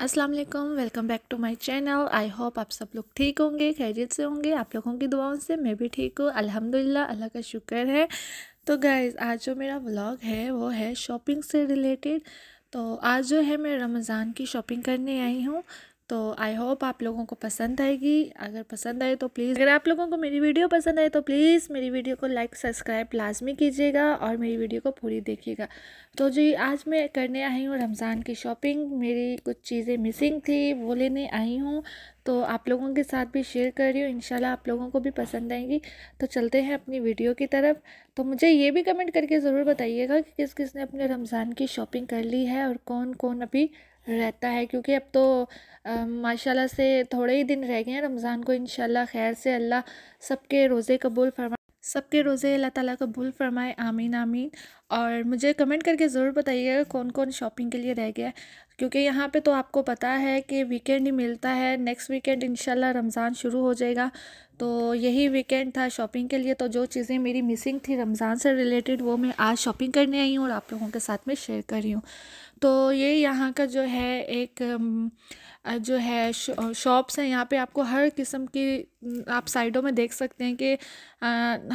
Aslam welcome back to my channel I hope आप सब लोग ठीक होंगे खैरियत से होंगे आप लोगों की दुआओं से मैं भी ठीक हूँ अल्हम्दुलिल्लाह अल्लाह का शुक्र है तो गाइज़ आज जो मेरा व्लॉग है वो है शॉपिंग से रिलेटेड तो आज जो है मैं रमज़ान की शॉपिंग करने आई हूँ तो आई होप आप लोगों को पसंद आएगी अगर पसंद आए तो प्लीज़ अगर आप लोगों को मेरी वीडियो पसंद आए तो प्लीज़ मेरी वीडियो को लाइक सब्सक्राइब लाजमी कीजिएगा और मेरी वीडियो को पूरी देखिएगा तो जी आज मैं करने आई हूँ रमज़ान की शॉपिंग मेरी कुछ चीज़ें मिसिंग थी वो लेने आई हूँ तो आप लोगों के साथ भी शेयर कर रही हूँ इंशाल्लाह आप लोगों को भी पसंद आएंगी तो चलते हैं अपनी वीडियो की तरफ तो मुझे ये भी कमेंट करके ज़रूर बताइएगा कि किस किस ने अपने रमज़ान की शॉपिंग कर ली है और कौन कौन अभी रहता है क्योंकि अब तो माशाल्लाह से थोड़े ही दिन रह गए हैं रमज़ान को इन खैर से अल्लाह सबके रोज़े कबूल फरमा सबके रोज़े अल्लाह ताला कबूल फरमाए आमीन आमीन और मुझे कमेंट करके ज़रूर बताइएगा कौन कौन शॉपिंग के लिए रह गया क्योंकि यहाँ पे तो आपको पता है कि वीकेंड ही मिलता है नेक्स्ट वीकेंड इंशाल्लाह रमज़ान शुरू हो जाएगा तो यही वीकेंड था शॉपिंग के लिए तो जो चीज़ें मेरी मिसिंग थी रमज़ान से रिलेटेड वो मैं आज शॉपिंग करने आई हूँ और आप लोगों के साथ में शेयर कर रही हूँ तो ये यहाँ का जो है एक जो है शॉप्स हैं यहाँ पे आपको हर किस्म की आप साइडों में देख सकते हैं कि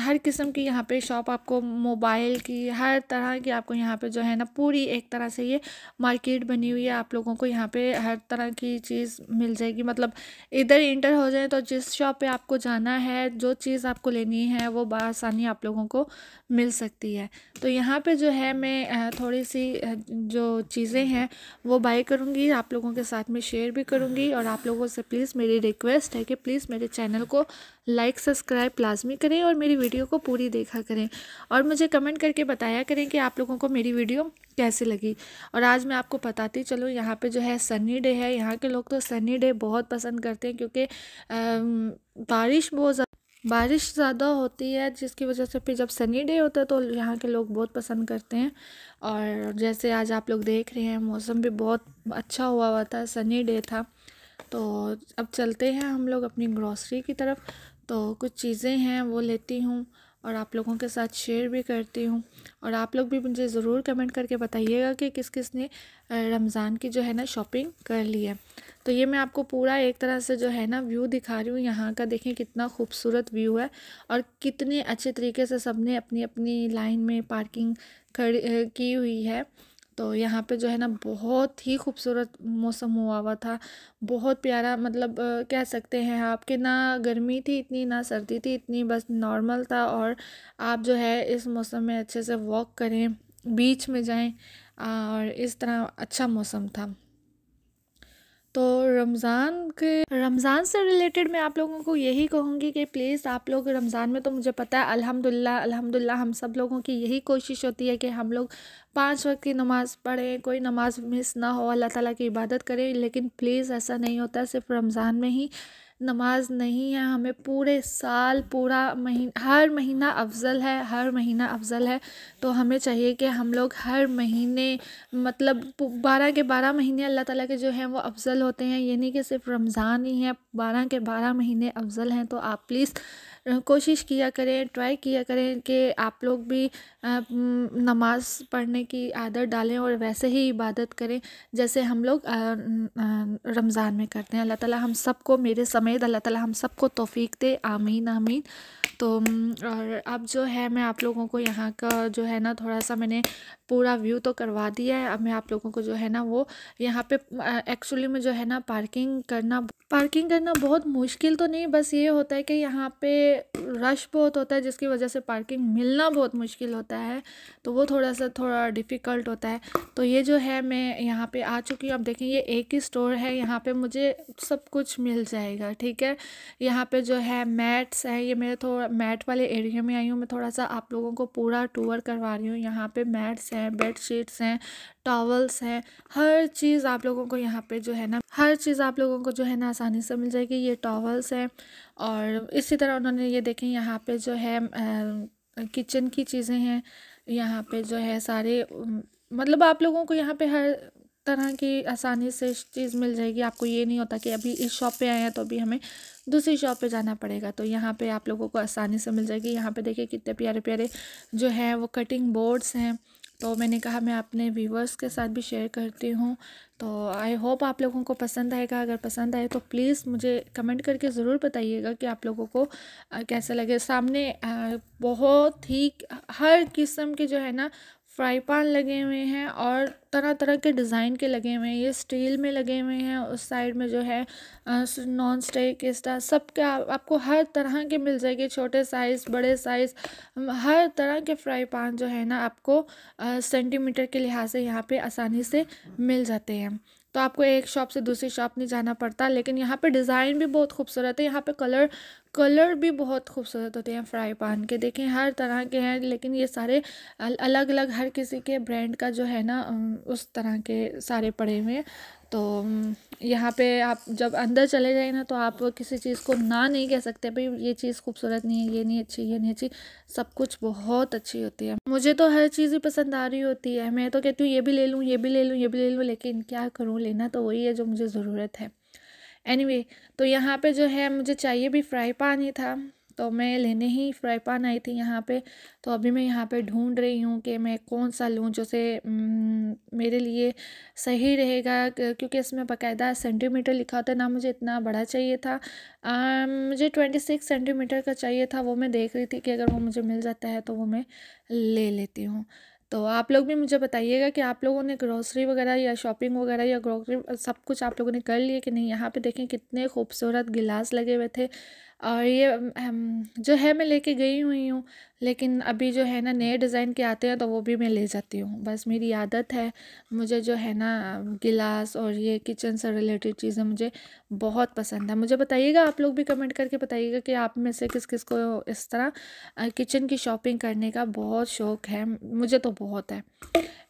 हर किस्म की यहाँ पे शॉप आपको मोबाइल की हर तरह की आपको यहाँ पे जो है ना पूरी एक तरह से ये मार्केट बनी हुई है आप लोगों को यहाँ पे हर तरह की चीज़ मिल जाएगी मतलब इधर इंटर हो जाए तो जिस शॉप पे आपको जाना है जो चीज़ आपको लेनी है वो बसानी आप लोगों को मिल सकती है तो यहाँ पे जो है मैं थोड़ी सी जो चीज़ें हैं वो बाई करूँगी आप लोगों के साथ में शेयर भी करूँगी और आप लोगों से प्लीज़ मेरी रिक्वेस्ट है कि प्लीज़ मेरे चैनल को लाइक सब्सक्राइब लाजमी करें और मेरी वीडियो को पूरी देखा करें और मुझे कमेंट करके बताया करें कि आप लोगों को मेरी वीडियो कैसे लगी और आज मैं आपको बताती चलूँ यहाँ पे जो है सनी डे है यहाँ के लोग तो सनी डे बहुत पसंद करते हैं क्योंकि बारिश बहुत बारिश ज़्यादा होती है जिसकी वजह से फिर जब सनी डे होता है तो यहाँ के लोग बहुत पसंद करते हैं और जैसे आज आप लोग देख रहे हैं मौसम भी बहुत अच्छा हुआ हुआ था सनी डे था तो अब चलते हैं हम लोग अपनी ग्रॉसरी की तरफ तो कुछ चीज़ें हैं वो लेती हूँ और आप लोगों के साथ शेयर भी करती हूँ और आप लोग भी मुझे ज़रूर कमेंट करके बताइएगा कि किस किस ने रमज़ान की जो है ना शॉपिंग कर ली है तो ये मैं आपको पूरा एक तरह से जो है ना व्यू दिखा रही हूँ यहाँ का देखें कितना खूबसूरत व्यू है और कितने अच्छे तरीके से सब ने अपनी अपनी लाइन में पार्किंग खड़ी की हुई है तो यहाँ पे जो है ना बहुत ही खूबसूरत मौसम हुआ हुआ था बहुत प्यारा मतलब कह सकते हैं आपके ना गर्मी थी इतनी ना सर्दी थी इतनी बस नॉर्मल था और आप जो है इस मौसम में अच्छे से वॉक करें बीच में जाएं और इस तरह अच्छा मौसम था तो रमज़ान के रमज़ान से रिलेटेड मैं आप लोगों को यही कहूँगी कि प्लीज़ आप लोग रमज़ान में तो मुझे पता है अल्हम्दुलिल्लाह अल्हम्दुलिल्लाह हम सब लोगों की यही कोशिश होती है कि हम लोग पाँच वक्त की नमाज़ पढ़े कोई नमाज़ मिस ना हो अल्लाह ताला की इबादत करें लेकिन प्लीज़ ऐसा नहीं होता सिर्फ रमज़ान में ही नमाज नहीं है हमें पूरे साल पूरा महीन हर महीना अफजल है हर महीना अफजल है तो हमें चाहिए कि हम लोग हर महीने मतलब बारह के बारह महीने अल्लाह ताला के जो हैं वो अफजल होते हैं यही कि सिर्फ रमज़ान ही है बारह के बारह महीने अफजल हैं तो आप प्लीज़ कोशिश किया करें ट्राई किया करें कि आप लोग भी नमाज़ पढ़ने की आदत डालें और वैसे ही इबादत करें जैसे हम लोग रमज़ान में करते हैं अल्लाह ताला हम सबको मेरे समेत अल्लाह ताला हम सबको तोफ़ी दे आमीन आमीन तो और अब जो है मैं आप लोगों को यहाँ का जो है ना थोड़ा सा मैंने पूरा व्यू तो करवा दिया है अब मैं आप लोगों को जो है ना वो यहाँ पे एक्चुअली में जो है ना पार्किंग करना पार्किंग करना बहुत मुश्किल तो नहीं बस ये होता है कि यहाँ पे रश बहुत होता है जिसकी वजह से पार्किंग मिलना बहुत मुश्किल होता है तो वो थोड़ा सा थोड़ा डिफ़िकल्ट होता है तो ये जो है मैं यहाँ पे आ चुकी हूँ अब देखें ये एक ही स्टोर है यहाँ पे मुझे सब कुछ मिल जाएगा ठीक है यहाँ पे जो है मैट्स हैं ये मेरे थोड़ा मैट वाले एरिया में आई हूँ मैं थोड़ा सा आप लोगों को पूरा टूर करवा रही हूँ यहाँ पे मैट्स हैं बेड शीट्स हैं टॉवल्स हैं हर चीज़ आप लोगों को यहाँ पे जो है ना हर चीज़ आप लोगों को जो है ना आसानी से मिल जाएगी ये टॉवल्स हैं और इसी तरह उन्होंने ये देखें यहाँ पर जो है किचन की चीज़ें हैं यहाँ पर जो है सारे मतलब आप लोगों को यहाँ पर हर तरह की आसानी से चीज़ मिल जाएगी आपको ये नहीं होता कि अभी इस शॉप पे आए हैं तो अभी हमें दूसरी शॉप पे जाना पड़ेगा तो यहाँ पे आप लोगों को आसानी से मिल जाएगी यहाँ पे देखिए कितने प्यारे प्यारे जो हैं वो कटिंग बोर्ड्स हैं तो मैंने कहा मैं अपने व्यूवर्स के साथ भी शेयर करती हूँ तो आई होप आप लोगों को पसंद आएगा अगर पसंद आए तो प्लीज़ मुझे कमेंट करके ज़रूर बताइएगा कि आप लोगों को कैसा लगे सामने बहुत ही हर किस्म के जो है ना फ्राई पान लगे हुए हैं और तरह तरह के डिज़ाइन के लगे हुए हैं ये स्टील में लगे हुए हैं उस साइड में जो है नॉन स्टिक स्टा सब के आप, आपको हर तरह के मिल जाएंगे छोटे साइज़ बड़े साइज़ हर तरह के फ्राई पान जो है ना आपको सेंटीमीटर के लिहाज से यहाँ पे आसानी से मिल जाते हैं तो आपको एक शॉप से दूसरी शॉप नहीं जाना पड़ता लेकिन यहाँ पे डिज़ाइन भी बहुत खूबसूरत है यहाँ पे कलर कलर भी बहुत खूबसूरत होते हैं फ्राई पान के देखें हर तरह के हैं लेकिन ये सारे अलग अलग हर किसी के ब्रांड का जो है ना उस तरह के सारे पड़े हुए हैं तो यहाँ पे आप जब अंदर चले जाए ना तो आप किसी चीज़ को ना नहीं कह सकते भाई ये चीज़ खूबसूरत नहीं है ये नहीं अच्छी ये नहीं अच्छी सब कुछ बहुत अच्छी होती है मुझे तो हर चीज़ ही पसंद आ रही होती है मैं तो कहती हूँ ये भी ले लूँ ये भी ले लूँ ये भी ले लूँ लेकिन क्या करूँ लेना तो वही है जो मुझे ज़रूरत है एनी anyway, तो यहाँ पर जो है मुझे चाहिए भी फ्राई पान ही था तो मैं लेने ही फ्राई पान आई थी यहाँ पे तो अभी मैं यहाँ पे ढूंढ रही हूँ कि मैं कौन सा लूँ जो से मेरे लिए सही रहेगा क्योंकि इसमें बकायदा सेंटीमीटर लिखा होता है ना मुझे इतना बड़ा चाहिए था आ, मुझे ट्वेंटी सिक्स सेंटीमीटर का चाहिए था वो मैं देख रही थी कि अगर वो मुझे मिल जाता है तो वो मैं ले लेती हूँ तो आप लोग भी मुझे बताइएगा कि आप लोगों ने ग्रोसरी वगैरह या शॉपिंग वगैरह या ग्रोसरी सब कुछ आप लोगों ने कर लिए कि नहीं यहाँ पे देखें कितने खूबसूरत गिलास लगे हुए थे और ये जो है मैं लेके गई हुई हूँ लेकिन अभी जो है ना नए डिज़ाइन के आते हैं तो वो भी मैं ले जाती हूँ बस मेरी आदत है मुझे जो है ना गिलास और ये किचन से रिलेटेड चीज़ें मुझे बहुत पसंद है मुझे बताइएगा आप लोग भी कमेंट करके बताइएगा कि आप में से किस किस को इस तरह किचन की शॉपिंग करने का बहुत शौक़ है मुझे तो बहुत है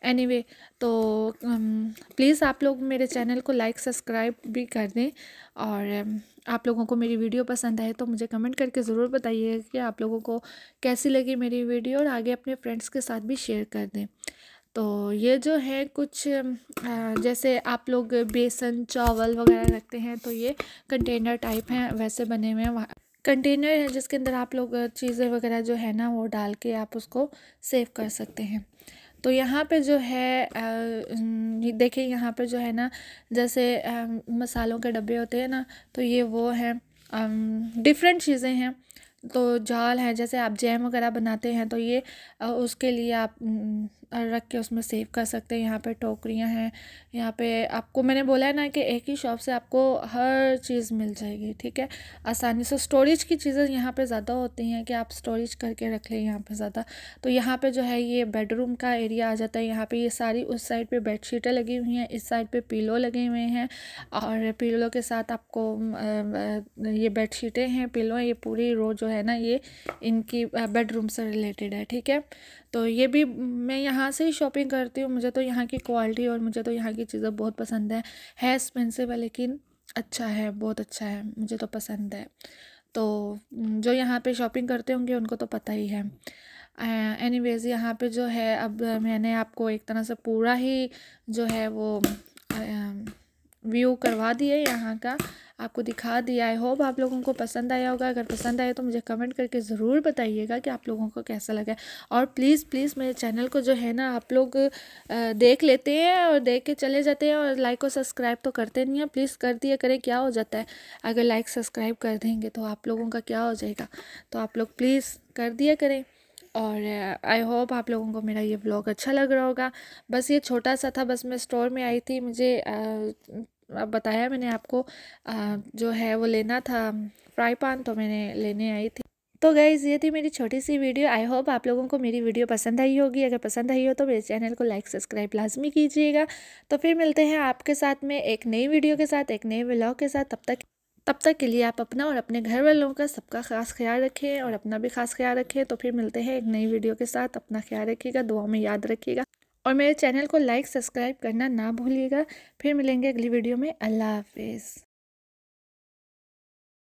एनी anyway, तो प्लीज़ um, आप लोग मेरे चैनल को लाइक सब्सक्राइब भी कर दें और um, आप लोगों को मेरी वीडियो पसंद आए तो मुझे कमेंट करके ज़रूर बताइए कि आप लोगों को कैसी लगी मेरी वीडियो और आगे अपने फ्रेंड्स के साथ भी शेयर कर दें तो ये जो है कुछ um, जैसे आप लोग बेसन चावल वगैरह रखते हैं तो ये कंटेनर टाइप हैं वैसे बने हुए हैं कंटेनर है जिसके अंदर आप लोग चीज़ें वगैरह जो है ना वो डाल के आप उसको सेव कर सकते हैं तो यहाँ पे जो है देखिए यहाँ पे जो है ना जैसे मसालों के डब्बे होते हैं ना तो ये वो हैं डिफरेंट चीज़ें हैं तो जाल है जैसे आप जैम वगैरह बनाते हैं तो ये उसके लिए आप रख के उसमें सेव कर सकते हैं यहाँ पे टोकरियाँ हैं यहाँ पे आपको मैंने बोला है ना कि एक ही शॉप से आपको हर चीज़ मिल जाएगी ठीक है आसानी से स्टोरेज की चीज़ें यहाँ पे ज़्यादा होती हैं कि आप स्टोरेज करके रख लें यहाँ पे ज़्यादा तो यहाँ पे जो है ये बेडरूम का एरिया आ जाता है यहाँ पर ये सारी उस साइड पर बेडशीटें लगी हुई हैं इस साइड पर पीलो लगे हुए हैं और पीलो के साथ आपको ये बेड हैं पिलो ये पूरी रो जो है ना ये इनकी बेडरूम से रिलेटेड है ठीक है तो ये भी मैं यहाँ से ही शॉपिंग करती हूँ मुझे तो यहाँ की क्वालिटी और मुझे तो यहाँ की चीज़ें बहुत पसंद है है एक्सपेंसिव है लेकिन अच्छा है बहुत अच्छा है मुझे तो पसंद है तो जो यहाँ पे शॉपिंग करते होंगे उनको तो पता ही है एनी वेज़ यहाँ पे जो है अब मैंने आपको एक तरह से पूरा ही जो है वो व्यू करवा दिया यहाँ का आपको दिखा दिया आई होप आप लोगों को पसंद आया होगा अगर पसंद आया तो मुझे कमेंट करके ज़रूर बताइएगा कि आप लोगों को कैसा लगा और प्लीज़ प्लीज़ मेरे चैनल को जो है ना आप लोग देख लेते हैं और देख के चले जाते हैं और लाइक और सब्सक्राइब तो करते नहीं हैं प्लीज़ कर दिया करें क्या हो जाता है अगर लाइक सब्सक्राइब कर देंगे तो आप लोगों का क्या हो जाएगा तो आप लोग प्लीज़ कर दिया करें और आई होप आप लोगों को मेरा ये ब्लॉग अच्छा लग रहा होगा बस ये छोटा सा था बस मैं स्टोर में आई थी मुझे आ, अब बताया मैंने आपको आ, जो है वो लेना था फ्राई पान तो मैंने लेने आई थी तो गाइज़ ये थी मेरी छोटी सी वीडियो आई होप आप लोगों को मेरी वीडियो पसंद आई होगी अगर पसंद आई हो तो मेरे चैनल को लाइक सब्सक्राइब लाजमी कीजिएगा तो फिर मिलते हैं आपके साथ में एक नई वीडियो के साथ एक नए ब्लॉग के साथ तब तक तब तक के लिए आप अपना और अपने घर वालों का सबका खास ख्याल रखें और अपना भी खास ख्याल रखें तो फिर मिलते हैं एक नई वीडियो के साथ अपना ख्याल रखिएगा दुआ में याद रखिएगा और मेरे चैनल को लाइक सब्सक्राइब करना ना भूलिएगा फिर मिलेंगे अगली वीडियो में अल्लाह हाफिज़